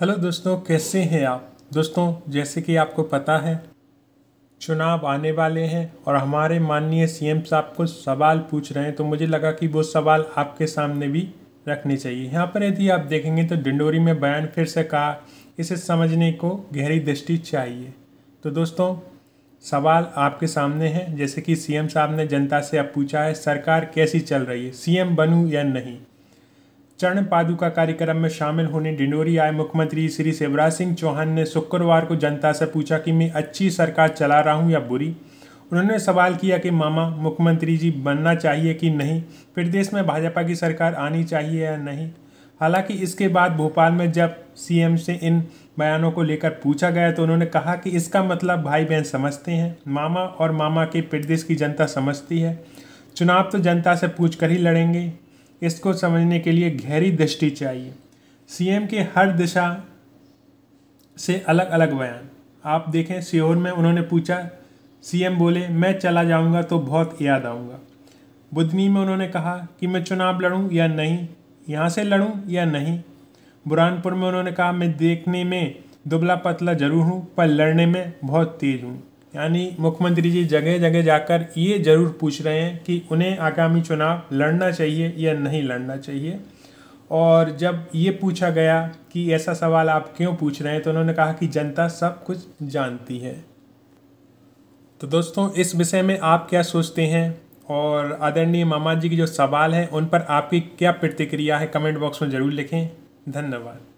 hello दोस्तों कैसे हैं आप दोस्तों जैसे कि आपको पता है चुनाव आने वाले हैं और हमारे माननीय सीएम साहब को सवाल पूछ रहे हैं तो मुझे लगा कि वो सवाल आपके सामने भी रखने चाहिए यहाँ पर यदि आप देखेंगे तो डिंडोरी में बयान फिर से कहा इसे समझने को गहरी दृष्टि चाहिए तो दोस्तों सवाल आपके सामने है जैसे कि सीएम साहब ने जनता से अब पूछा है सरकार कैसी चल रही है सीएम बनूं या नहीं चरण पादुका कार्यक्रम में शामिल होने डिंडोरी आए मुख्यमंत्री श्री शिवराज सिंह चौहान ने शुक्रवार को जनता से पूछा कि मैं अच्छी सरकार चला रहा हूं या बुरी उन्होंने सवाल किया कि मामा मुख्यमंत्री जी बनना चाहिए कि नहीं प्रदेश में भाजपा की सरकार आनी चाहिए या नहीं हालांकि इसके बाद भोपाल में जब सीएम से इन बयानों को लेकर पूछा गया तो उन्होंने कहा कि इसका मतलब भाई बहन समझते हैं मामा और मामा के प्रदेश की जनता समझती है चुनाव तो जनता से पूछ कर ही लड़ेंगे इसको समझने के लिए गहरी दृष्टि चाहिए सीएम के हर दिशा से अलग अलग बयान आप देखें सीहोर में उन्होंने पूछा सीएम बोले मैं चला जाऊंगा तो बहुत याद आऊंगा बुधनी में उन्होंने कहा कि मैं चुनाव लड़ूं या नहीं यहाँ से लड़ूं या नहीं बुरहानपुर में उन्होंने कहा मैं देखने में दुबला पतला जरूर हूँ पर लड़ने में बहुत तेज हूँ यानी मुख्यमंत्री जी जगह जगह जाकर ये जरूर पूछ रहे हैं कि उन्हें आगामी चुनाव लड़ना चाहिए या नहीं लड़ना चाहिए और जब ये पूछा गया कि ऐसा सवाल आप क्यों पूछ रहे हैं तो उन्होंने कहा कि जनता सब कुछ जानती है तो दोस्तों इस विषय में आप क्या सोचते हैं और आदरणीय मामा जी के जो सवाल हैं उन पर आपकी क्या प्रतिक्रिया है कमेंट बॉक्स में ज़रूर लिखें धन्यवाद